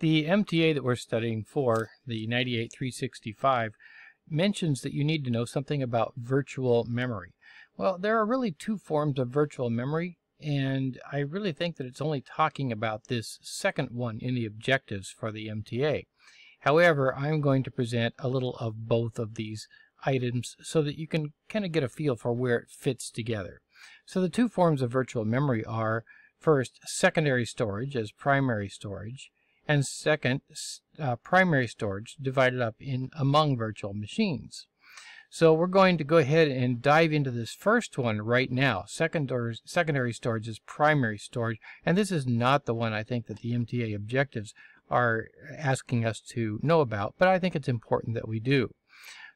The MTA that we're studying for, the 98365, mentions that you need to know something about virtual memory. Well, there are really two forms of virtual memory, and I really think that it's only talking about this second one in the objectives for the MTA. However, I'm going to present a little of both of these items so that you can kind of get a feel for where it fits together. So the two forms of virtual memory are first secondary storage as primary storage and second, uh, primary storage divided up in among virtual machines. So we're going to go ahead and dive into this first one right now. Secondary, secondary storage is primary storage, and this is not the one I think that the MTA objectives are asking us to know about, but I think it's important that we do.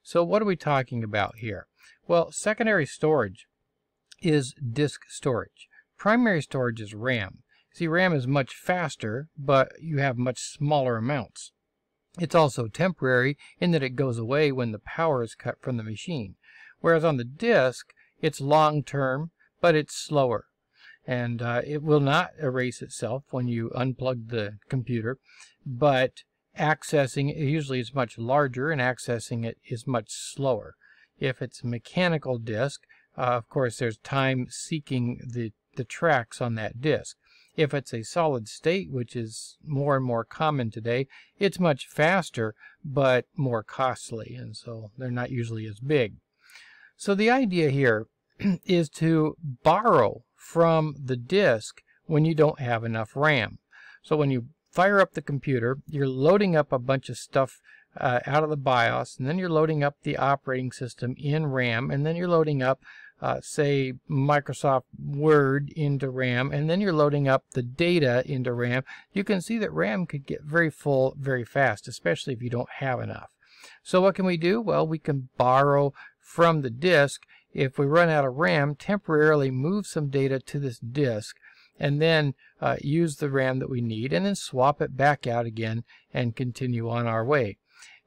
So what are we talking about here? Well, secondary storage is disk storage. Primary storage is RAM. See, RAM is much faster, but you have much smaller amounts. It's also temporary in that it goes away when the power is cut from the machine. Whereas on the disk, it's long term, but it's slower. And uh, it will not erase itself when you unplug the computer, but accessing it usually is much larger and accessing it is much slower. If it's a mechanical disk, uh, of course, there's time seeking the, the tracks on that disk. If it's a solid state, which is more and more common today, it's much faster, but more costly. And so they're not usually as big. So the idea here is to borrow from the disk when you don't have enough RAM. So when you fire up the computer, you're loading up a bunch of stuff uh, out of the BIOS, and then you're loading up the operating system in RAM, and then you're loading up uh, say Microsoft Word into RAM and then you're loading up the data into RAM, you can see that RAM could get very full very fast, especially if you don't have enough. So what can we do? Well, we can borrow from the disk. If we run out of RAM, temporarily move some data to this disk and then uh, use the RAM that we need and then swap it back out again and continue on our way.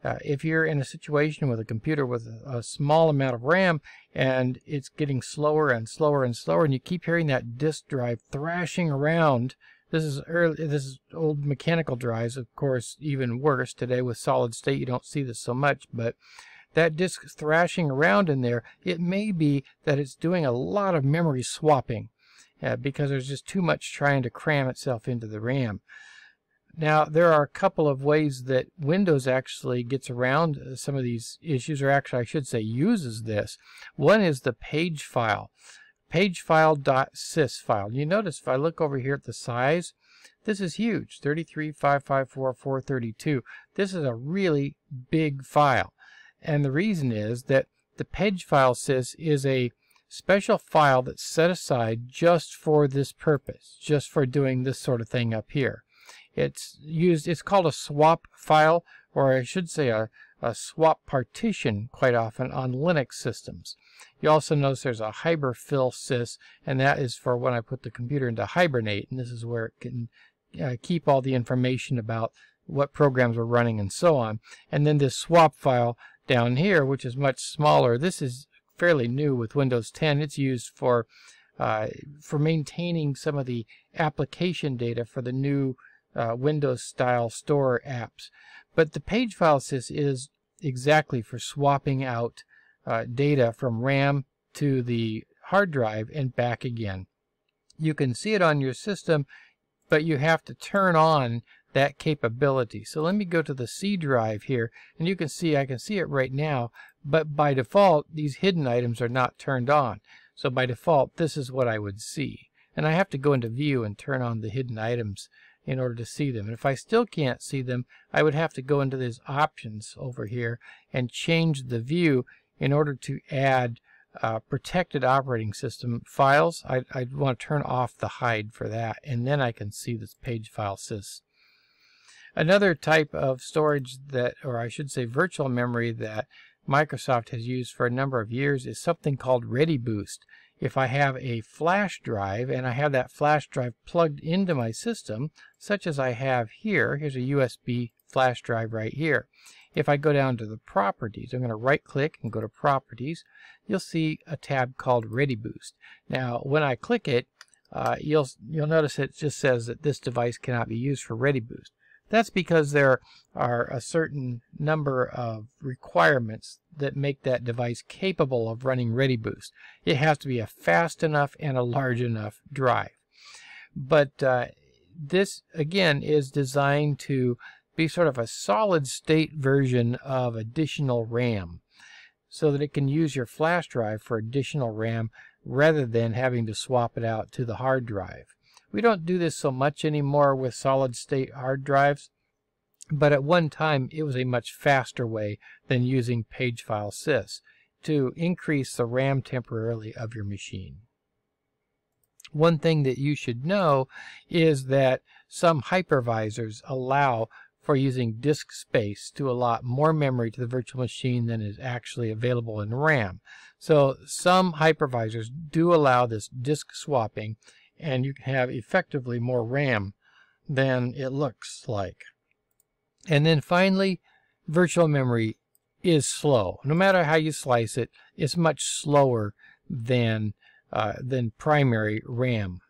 Uh, if you're in a situation with a computer with a, a, small amount of RAM and it's getting slower and slower and slower and you keep hearing that disk drive thrashing around, this is early, this is old mechanical drives, of course, even worse. Today with solid state, you don't see this so much, but that disk thrashing around in there, it may be that it's doing a lot of memory swapping uh, because there's just too much trying to cram itself into the RAM. Now, there are a couple of ways that Windows actually gets around uh, some of these issues, or actually, I should say, uses this. One is the page file, pagefile.sys file. You notice if I look over here at the size, this is huge, 33554432. This is a really big file. And the reason is that the pagefile.sys is a special file that's set aside just for this purpose, just for doing this sort of thing up here. It's used, it's called a swap file, or I should say a, a swap partition quite often on Linux systems. You also notice there's a hyperfill sys, and that is for when I put the computer into hibernate, and this is where it can uh, keep all the information about what programs are running and so on. And then this swap file down here, which is much smaller, this is fairly new with Windows 10. It's used for uh, for maintaining some of the application data for the new uh, Windows style store apps. But the page file sys is exactly for swapping out uh, data from RAM to the hard drive and back again. You can see it on your system, but you have to turn on that capability. So let me go to the C drive here, and you can see I can see it right now, but by default, these hidden items are not turned on. So by default, this is what I would see. And I have to go into view and turn on the hidden items in order to see them. And if I still can't see them, I would have to go into these options over here and change the view in order to add uh, protected operating system files. I'd, I'd want to turn off the hide for that, and then I can see this page file sys. Another type of storage that, or I should say virtual memory that Microsoft has used for a number of years is something called ReadyBoost. Boost if I have a flash drive and I have that flash drive plugged into my system, such as I have here, here's a USB flash drive right here. If I go down to the properties, I'm going to right click and go to properties, you'll see a tab called Ready Boost. Now, when I click it, uh, you'll, you'll notice it just says that this device cannot be used for Ready Boost. That's because there are a certain number of requirements that make that device capable of running ReadyBoost. It has to be a fast enough and a large enough drive. But uh, this, again, is designed to be sort of a solid state version of additional RAM so that it can use your flash drive for additional RAM rather than having to swap it out to the hard drive. We don't do this so much anymore with solid state hard drives but at one time, it was a much faster way than using page file sys to increase the RAM temporarily of your machine. One thing that you should know is that some hypervisors allow for using disk space to allot more memory to the virtual machine than is actually available in RAM. So some hypervisors do allow this disk swapping and you can have effectively more RAM than it looks like. And then finally, virtual memory is slow. No matter how you slice it, it's much slower than, uh, than primary RAM.